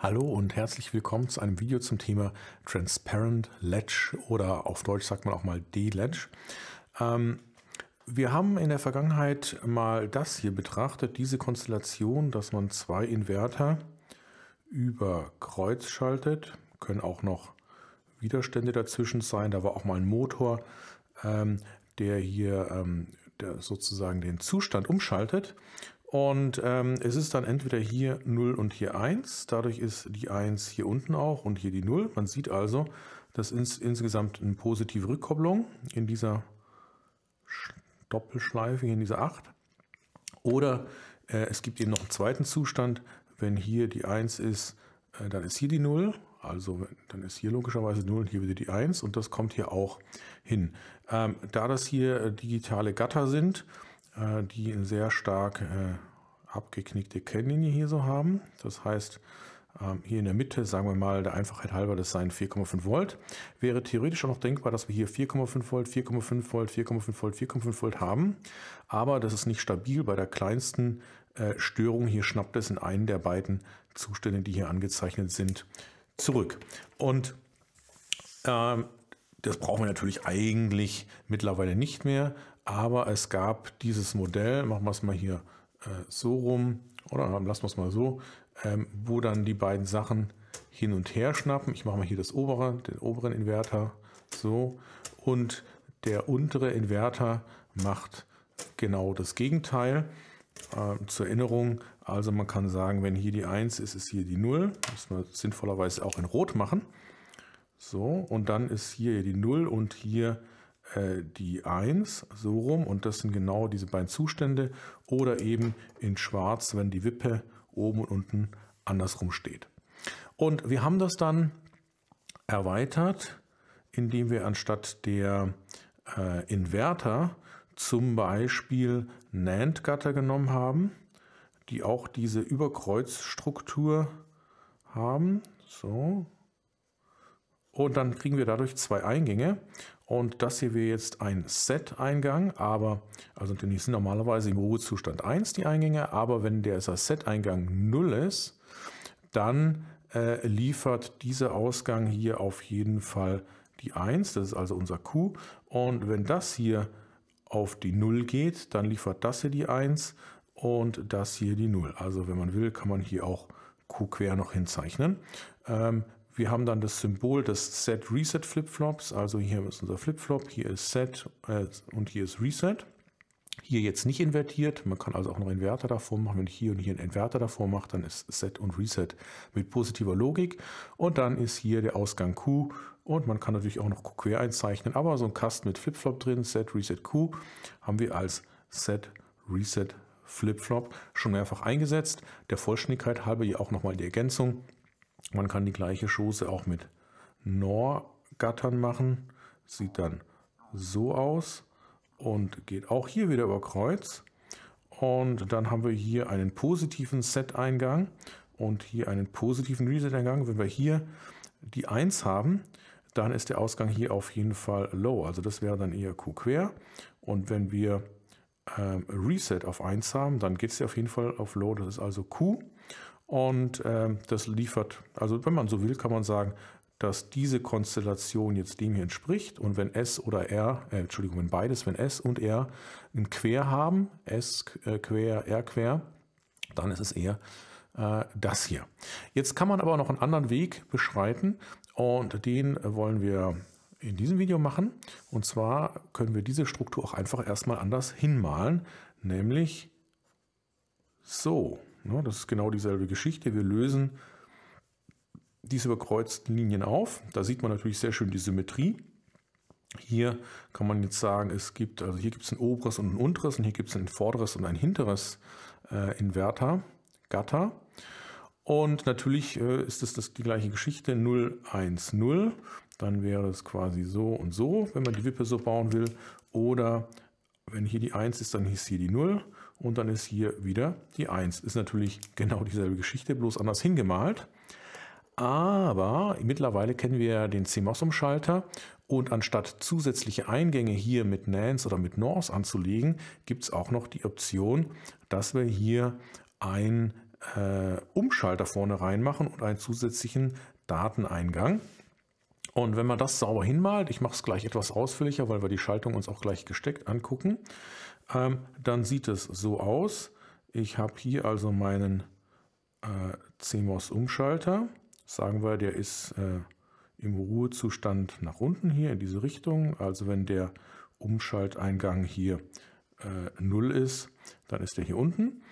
Hallo und herzlich willkommen zu einem Video zum Thema Transparent Ledge oder auf Deutsch sagt man auch mal D-Ledge. Ähm, wir haben in der Vergangenheit mal das hier betrachtet, diese Konstellation, dass man zwei Inverter über Kreuz schaltet, können auch noch Widerstände dazwischen sein. Da war auch mal ein Motor, ähm, der hier ähm, der sozusagen den Zustand umschaltet. Und ähm, es ist dann entweder hier 0 und hier 1. Dadurch ist die 1 hier unten auch und hier die 0. Man sieht also, dass ist insgesamt eine positive Rückkopplung in dieser Doppelschleife, hier in dieser 8. Oder äh, es gibt eben noch einen zweiten Zustand. Wenn hier die 1 ist, äh, dann ist hier die 0. Also dann ist hier logischerweise 0 und hier wieder die 1 und das kommt hier auch hin. Ähm, da das hier äh, digitale Gatter sind, äh, die sehr stark äh, abgeknickte Kennlinie hier so haben. Das heißt, ähm, hier in der Mitte, sagen wir mal, der Einfachheit halber, das seien 4,5 Volt. Wäre theoretisch auch noch denkbar, dass wir hier 4,5 Volt, 4,5 Volt, 4,5 Volt, 4,5 Volt haben. Aber das ist nicht stabil. Bei der kleinsten äh, Störung hier schnappt es in einen der beiden Zustände, die hier angezeichnet sind, zurück. Und ähm, das brauchen wir natürlich eigentlich mittlerweile nicht mehr, aber es gab dieses Modell, machen wir es mal hier äh, so rum, oder ähm, lassen wir es mal so, ähm, wo dann die beiden Sachen hin und her schnappen. Ich mache mal hier das obere, den oberen Inverter so und der untere Inverter macht genau das Gegenteil. Äh, zur Erinnerung, also man kann sagen, wenn hier die 1 ist, ist hier die 0. muss man sinnvollerweise auch in Rot machen. So, und dann ist hier die 0 und hier die 0. Äh, die 1, so rum, und das sind genau diese beiden Zustände, oder eben in schwarz, wenn die Wippe oben und unten andersrum steht. Und wir haben das dann erweitert, indem wir anstatt der äh, Inverter zum Beispiel NAND-Gatter genommen haben, die auch diese Überkreuzstruktur haben. So. Und dann kriegen wir dadurch zwei Eingänge. Und das hier wäre jetzt ein Set-Eingang, aber, also die sind normalerweise im Ruhezustand 1 die Eingänge, aber wenn der Set-Eingang 0 ist, dann äh, liefert dieser Ausgang hier auf jeden Fall die 1, das ist also unser Q. Und wenn das hier auf die 0 geht, dann liefert das hier die 1 und das hier die 0. Also wenn man will, kann man hier auch Q quer noch hinzeichnen. Ähm, wir haben dann das Symbol des Set Reset Flipflops, also hier ist unser Flipflop, hier ist Set äh, und hier ist Reset. Hier jetzt nicht invertiert, man kann also auch noch Inverter davor machen. Wenn ich hier und hier einen Inverter davor mache, dann ist Set und Reset mit positiver Logik. Und dann ist hier der Ausgang Q und man kann natürlich auch noch Q quer einzeichnen, aber so ein Kasten mit Flipflop drin, Set Reset Q, haben wir als Set Reset Flipflop schon mehrfach eingesetzt. Der Vollständigkeit halber hier auch nochmal die Ergänzung. Man kann die gleiche Schoße auch mit NOR-Gattern machen. Sieht dann so aus und geht auch hier wieder über Kreuz. Und dann haben wir hier einen positiven Set-Eingang und hier einen positiven Reset-Eingang. Wenn wir hier die 1 haben, dann ist der Ausgang hier auf jeden Fall low. Also das wäre dann eher Q quer. Und wenn wir ähm, Reset auf 1 haben, dann geht es auf jeden Fall auf low. Das ist also Q. Und äh, das liefert, also wenn man so will, kann man sagen, dass diese Konstellation jetzt dem hier entspricht. Und wenn S oder R, äh, Entschuldigung, wenn beides, wenn S und R ein Quer haben, S äh, quer, R quer, dann ist es eher äh, das hier. Jetzt kann man aber noch einen anderen Weg beschreiten und den wollen wir in diesem Video machen. Und zwar können wir diese Struktur auch einfach erstmal anders hinmalen, nämlich so. Ne, das ist genau dieselbe Geschichte. Wir lösen diese überkreuzten Linien auf. Da sieht man natürlich sehr schön die Symmetrie. Hier kann man jetzt sagen, es gibt, also hier gibt es ein oberes und ein unteres und hier gibt es ein vorderes und ein hinteres äh, Inverter, Gatter. Und natürlich äh, ist es das, die gleiche Geschichte, 0, 1, 0. Dann wäre es quasi so und so, wenn man die Wippe so bauen will. Oder wenn hier die 1 ist, dann ist hier die 0 und dann ist hier wieder die 1. Ist natürlich genau dieselbe Geschichte, bloß anders hingemalt. Aber mittlerweile kennen wir den CMOS-Umschalter und anstatt zusätzliche Eingänge hier mit NANS oder mit NORs anzulegen, gibt es auch noch die Option, dass wir hier einen äh, Umschalter vorne reinmachen und einen zusätzlichen Dateneingang. Und wenn man das sauber hinmalt, ich mache es gleich etwas ausführlicher, weil wir die Schaltung uns auch gleich gesteckt angucken, ähm, dann sieht es so aus. Ich habe hier also meinen äh, CMOS-Umschalter. Sagen wir, der ist äh, im Ruhezustand nach unten hier in diese Richtung. Also wenn der Umschalteingang hier äh, 0 ist, dann ist der hier unten.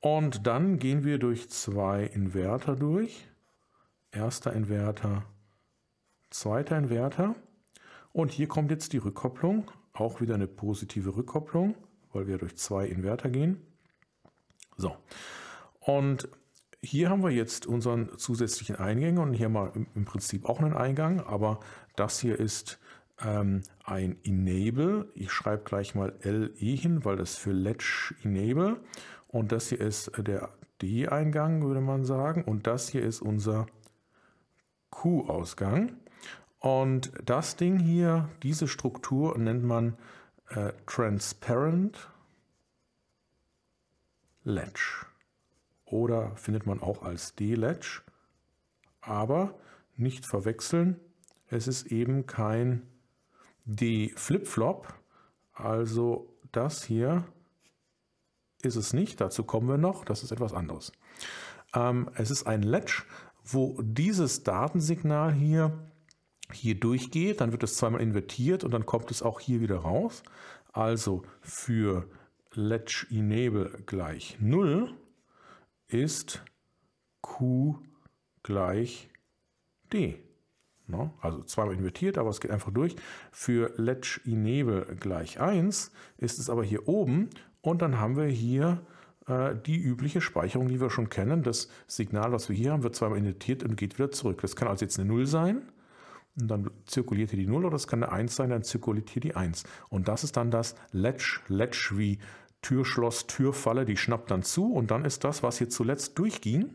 Und dann gehen wir durch zwei Inverter durch. Erster Inverter, zweiter Inverter. Und hier kommt jetzt die Rückkopplung, auch wieder eine positive Rückkopplung weil wir durch zwei Inverter gehen. So, und hier haben wir jetzt unseren zusätzlichen Eingang und hier mal im Prinzip auch einen Eingang, aber das hier ist ähm, ein Enable. Ich schreibe gleich mal LE hin, weil das für Ledge Enable und das hier ist der D-Eingang, würde man sagen, und das hier ist unser Q-Ausgang. Und das Ding hier, diese Struktur nennt man äh, Transparent latch. Oder findet man auch als d latch Aber nicht verwechseln, es ist eben kein D-Flip-Flop. Also das hier ist es nicht. Dazu kommen wir noch. Das ist etwas anderes. Ähm, es ist ein Latch, wo dieses Datensignal hier hier durchgeht, dann wird es zweimal invertiert und dann kommt es auch hier wieder raus. Also für Latch Enable gleich 0 ist Q gleich D. Ne? Also zweimal invertiert, aber es geht einfach durch. Für Latch Enable gleich 1 ist es aber hier oben und dann haben wir hier äh, die übliche Speicherung, die wir schon kennen. Das Signal, was wir hier haben, wird zweimal invertiert und geht wieder zurück. Das kann also jetzt eine 0 sein und dann zirkuliert hier die 0 oder es kann eine 1 sein, dann zirkuliert hier die 1. Und das ist dann das Latch, Latch wie Türschloss, Türfalle, die schnappt dann zu und dann ist das, was hier zuletzt durchging,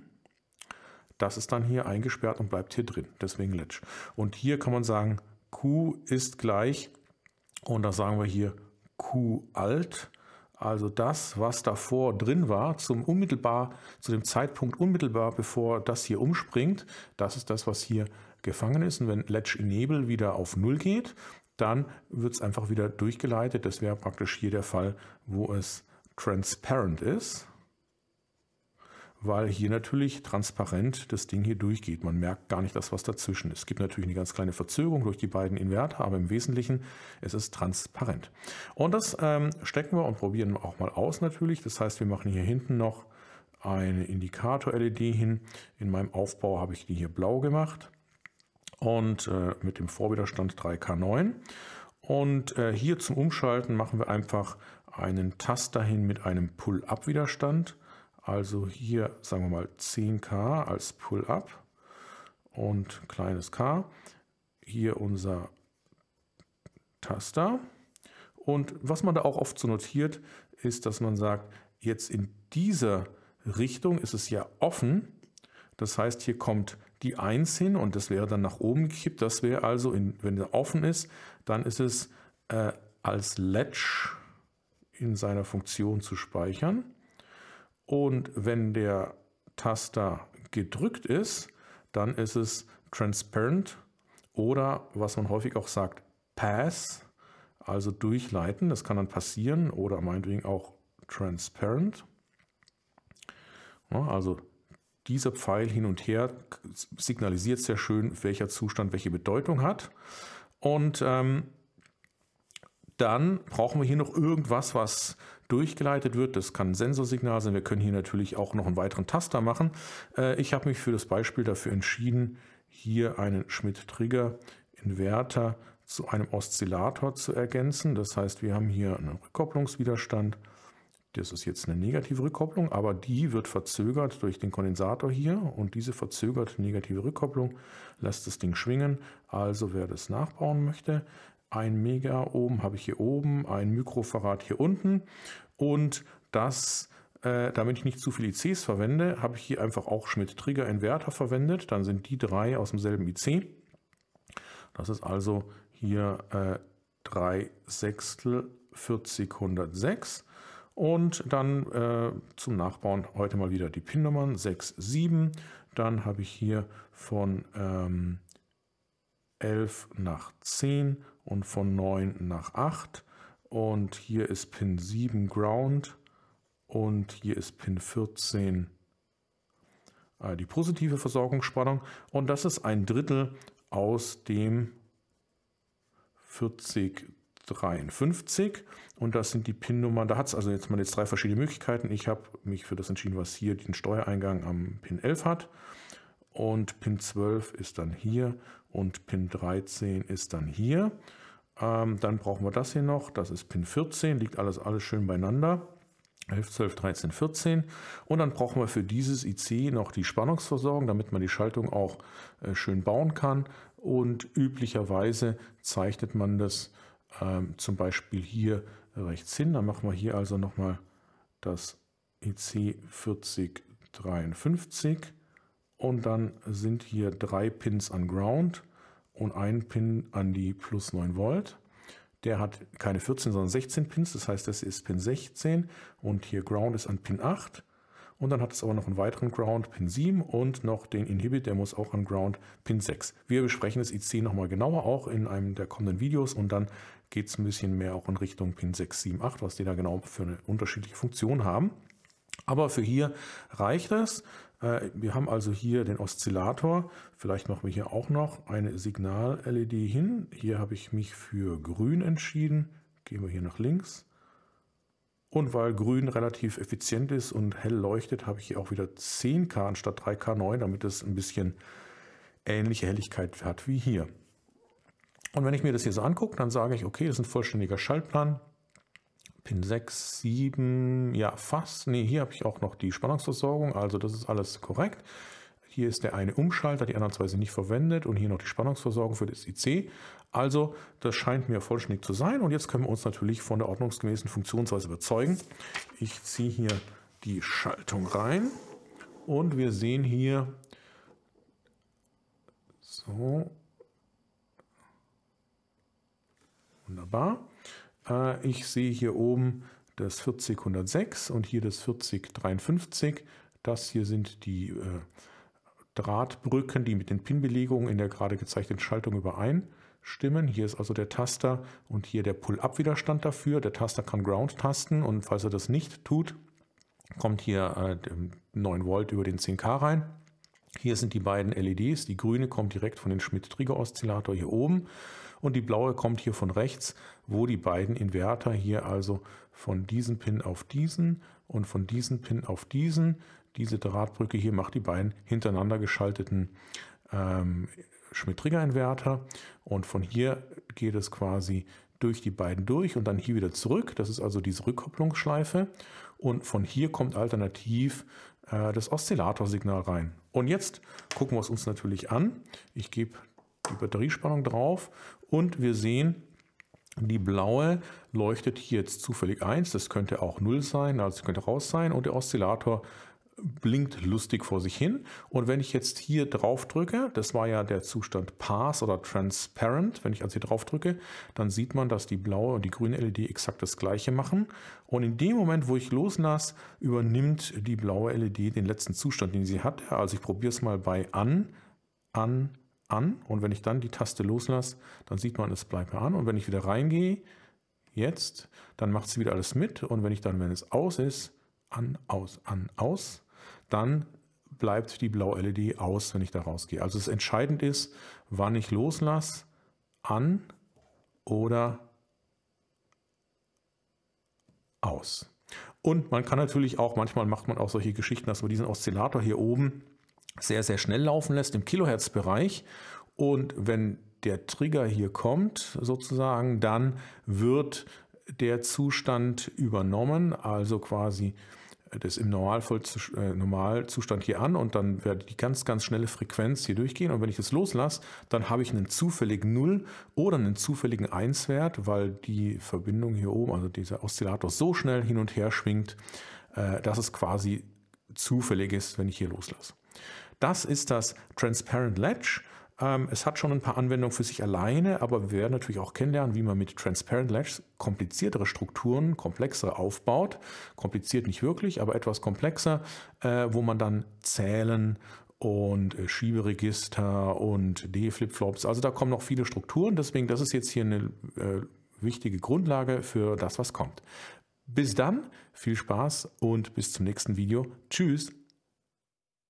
das ist dann hier eingesperrt und bleibt hier drin. Deswegen Latch. Und hier kann man sagen, Q ist gleich, und da sagen wir hier Q alt, also das, was davor drin war, zum unmittelbar, zu dem Zeitpunkt unmittelbar, bevor das hier umspringt, das ist das, was hier gefangen ist. Und wenn Latch Enable wieder auf Null geht, dann wird es einfach wieder durchgeleitet. Das wäre praktisch hier der Fall, wo es transparent ist, weil hier natürlich transparent das Ding hier durchgeht. Man merkt gar nicht dass was dazwischen ist. Es gibt natürlich eine ganz kleine Verzögerung durch die beiden Inverter, aber im Wesentlichen es ist es transparent. Und das ähm, stecken wir und probieren auch mal aus natürlich. Das heißt, wir machen hier hinten noch eine Indikator-LED hin. In meinem Aufbau habe ich die hier blau gemacht und äh, mit dem Vorwiderstand 3K9. Und äh, hier zum Umschalten machen wir einfach einen Taster hin mit einem Pull-Up-Widerstand. Also hier sagen wir mal 10K als Pull-Up und kleines k. Hier unser Taster. Und was man da auch oft so notiert, ist, dass man sagt, jetzt in dieser Richtung ist es ja offen. Das heißt, hier kommt die 1 hin und das wäre dann nach oben gekippt. Das wäre also, in, wenn der offen ist, dann ist es äh, als Latch in seiner Funktion zu speichern. Und wenn der Taster gedrückt ist, dann ist es transparent oder was man häufig auch sagt, pass, also durchleiten. Das kann dann passieren oder meinetwegen auch transparent. Also dieser Pfeil hin und her signalisiert sehr schön, welcher Zustand welche Bedeutung hat. Und ähm, dann brauchen wir hier noch irgendwas, was durchgeleitet wird. Das kann ein Sensorsignal sein. Wir können hier natürlich auch noch einen weiteren Taster machen. Äh, ich habe mich für das Beispiel dafür entschieden, hier einen Schmidt-Trigger-Inverter zu einem Oszillator zu ergänzen. Das heißt, wir haben hier einen Rückkopplungswiderstand das ist jetzt eine negative Rückkopplung, aber die wird verzögert durch den Kondensator hier und diese verzögerte negative Rückkopplung lässt das Ding schwingen. Also wer das nachbauen möchte, ein Mega oben habe ich hier oben, ein Mikrofarad hier unten und das äh, damit ich nicht zu viele ICs verwende, habe ich hier einfach auch Schmidt-Trigger-Inverter verwendet. Dann sind die drei aus demselben IC. Das ist also hier äh, 3 Sechstel 40 106. Und dann äh, zum Nachbauen heute mal wieder die PIN-Nummern 6, 7. Dann habe ich hier von ähm, 11 nach 10 und von 9 nach 8. Und hier ist PIN 7 Ground und hier ist PIN 14 äh, die positive Versorgungsspannung. Und das ist ein Drittel aus dem 40 53 und das sind die PIN-Nummern. Da hat es also jetzt mal jetzt drei verschiedene Möglichkeiten. Ich habe mich für das entschieden, was hier den Steuereingang am PIN 11 hat und PIN 12 ist dann hier und PIN 13 ist dann hier. Ähm, dann brauchen wir das hier noch, das ist PIN 14, liegt alles, alles schön beieinander. 11, 12, 13, 14. Und dann brauchen wir für dieses IC noch die Spannungsversorgung, damit man die Schaltung auch äh, schön bauen kann. Und üblicherweise zeichnet man das ähm, zum Beispiel hier rechts hin. Dann machen wir hier also nochmal das IC 4053 und dann sind hier drei Pins an Ground und ein Pin an die plus 9 Volt. Der hat keine 14, sondern 16 Pins, das heißt, das ist Pin 16 und hier Ground ist an Pin 8 und dann hat es aber noch einen weiteren Ground, Pin 7 und noch den Inhibit, der muss auch an Ground, Pin 6. Wir besprechen das IC nochmal genauer, auch in einem der kommenden Videos und dann geht es ein bisschen mehr auch in Richtung Pin 6, 7, 8, was die da genau für eine unterschiedliche Funktion haben. Aber für hier reicht es. Äh, wir haben also hier den Oszillator. Vielleicht machen wir hier auch noch eine Signal-LED hin. Hier habe ich mich für grün entschieden. Gehen wir hier nach links. Und weil grün relativ effizient ist und hell leuchtet, habe ich hier auch wieder 10K anstatt 3K9, damit es ein bisschen ähnliche Helligkeit hat wie hier. Und wenn ich mir das hier so angucke, dann sage ich, okay, das ist ein vollständiger Schaltplan. Pin 6, 7, ja fast. Ne, hier habe ich auch noch die Spannungsversorgung, also das ist alles korrekt. Hier ist der eine Umschalter, die anderen zwei sind nicht verwendet und hier noch die Spannungsversorgung für das IC. Also das scheint mir vollständig zu sein und jetzt können wir uns natürlich von der ordnungsgemäßen Funktionsweise überzeugen. Ich ziehe hier die Schaltung rein und wir sehen hier so wunderbar. Äh, ich sehe hier oben das 40106 und hier das 4053. Das hier sind die äh, Drahtbrücken, die mit den Pin-Belegungen in der gerade gezeigten Schaltung übereinstimmen. Hier ist also der Taster und hier der Pull-Up-Widerstand dafür. Der Taster kann Ground tasten und falls er das nicht tut, kommt hier äh, 9 Volt über den 10K rein. Hier sind die beiden LEDs. Die grüne kommt direkt von den Schmidt-Trigger-Oszillator hier oben und die blaue kommt hier von rechts, wo die beiden Inverter hier also von diesem Pin auf diesen und von diesem Pin auf diesen diese Drahtbrücke hier macht die beiden hintereinander geschalteten ähm, Schmidt-Trigger-Inverter und von hier geht es quasi durch die beiden durch und dann hier wieder zurück. Das ist also diese Rückkopplungsschleife und von hier kommt alternativ äh, das Oszillatorsignal rein. Und jetzt gucken wir es uns natürlich an. Ich gebe die Batteriespannung drauf und wir sehen, die blaue leuchtet hier jetzt zufällig 1, das könnte auch 0 sein, also könnte raus sein und der Oszillator blinkt lustig vor sich hin. Und wenn ich jetzt hier drauf drücke, das war ja der Zustand Pass oder Transparent, wenn ich also hier drauf drücke, dann sieht man, dass die blaue und die grüne LED exakt das gleiche machen. Und in dem Moment, wo ich loslasse, übernimmt die blaue LED den letzten Zustand, den sie hat. Also ich probiere es mal bei an, an, an. Und wenn ich dann die Taste loslasse, dann sieht man, es bleibt an. Und wenn ich wieder reingehe, jetzt, dann macht sie wieder alles mit. Und wenn ich dann, wenn es aus ist, an, aus, an, aus, dann bleibt die blaue LED aus, wenn ich da rausgehe. Also es entscheidend ist, wann ich loslasse, an oder aus. Und man kann natürlich auch, manchmal macht man auch solche Geschichten, dass man diesen Oszillator hier oben sehr, sehr schnell laufen lässt im Kilohertz-Bereich. Und wenn der Trigger hier kommt, sozusagen, dann wird der Zustand übernommen, also quasi äh, das im äh, Normalzustand hier an und dann werde die ganz, ganz schnelle Frequenz hier durchgehen. Und wenn ich das loslasse, dann habe ich einen zufälligen 0 oder einen zufälligen 1-Wert, weil die Verbindung hier oben, also dieser Oszillator, so schnell hin und her schwingt, äh, dass es quasi zufällig ist, wenn ich hier loslasse. Das ist das Transparent Ledge ähm, es hat schon ein paar Anwendungen für sich alleine, aber wir werden natürlich auch kennenlernen, wie man mit Transparent Ledge kompliziertere Strukturen, komplexere aufbaut. Kompliziert nicht wirklich, aber etwas komplexer, äh, wo man dann Zählen und äh, Schieberegister und D-Flipflops, also da kommen noch viele Strukturen. Deswegen, das ist jetzt hier eine äh, wichtige Grundlage für das, was kommt. Bis dann, viel Spaß und bis zum nächsten Video. Tschüss!